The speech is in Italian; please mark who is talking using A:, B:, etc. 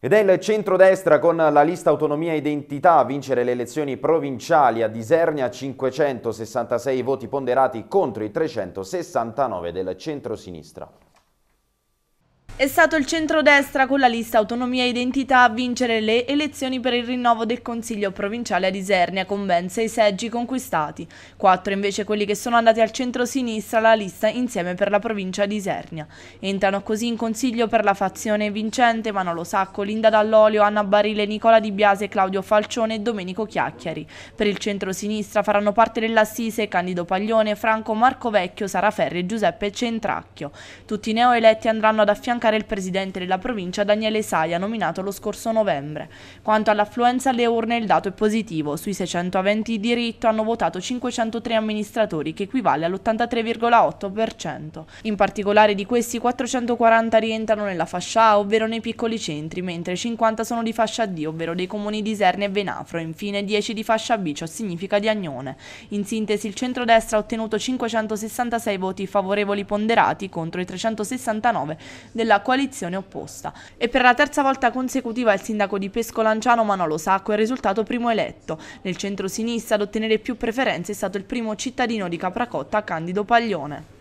A: Ed è il centrodestra con la lista Autonomia Identità a vincere le elezioni provinciali a Disernia, 566 voti ponderati contro i 369 del centrosinistra.
B: È stato il centrodestra con la lista Autonomia e Identità a vincere le elezioni per il rinnovo del Consiglio provinciale ad Isernia con ben sei seggi conquistati, quattro invece quelli che sono andati al centro-sinistra la lista insieme per la provincia di Isernia. Entrano così in Consiglio per la fazione vincente Manolo Sacco, Linda Dall'Olio, Anna Barile, Nicola Di Biase, Claudio Falcione e Domenico Chiacchiari. Per il centro-sinistra faranno parte dell'Assise Candido Paglione, Franco Marco Vecchio, Sara Ferri e Giuseppe Centracchio. Tutti i neoeletti andranno ad affiancare Saccara il presidente della provincia Daniele Saia, nominato lo scorso novembre. Quanto all'affluenza alle urne il dato è positivo, sui 620 di diritto hanno votato 503 amministratori che equivale all'83,8%. In particolare di questi 440 rientrano nella fascia A, ovvero nei piccoli centri, mentre 50 sono di fascia D, ovvero dei comuni di Isernia e Venafro, e infine 10 di fascia B, ciò significa di Agnone. In sintesi il centrodestra ha ottenuto 566 voti favorevoli ponderati contro i 369 della della coalizione opposta. E per la terza volta consecutiva il sindaco di Pescolanciano Manolo Sacco è risultato primo eletto. Nel centro-sinistra ad ottenere più preferenze è stato il primo cittadino di Capracotta Candido Paglione.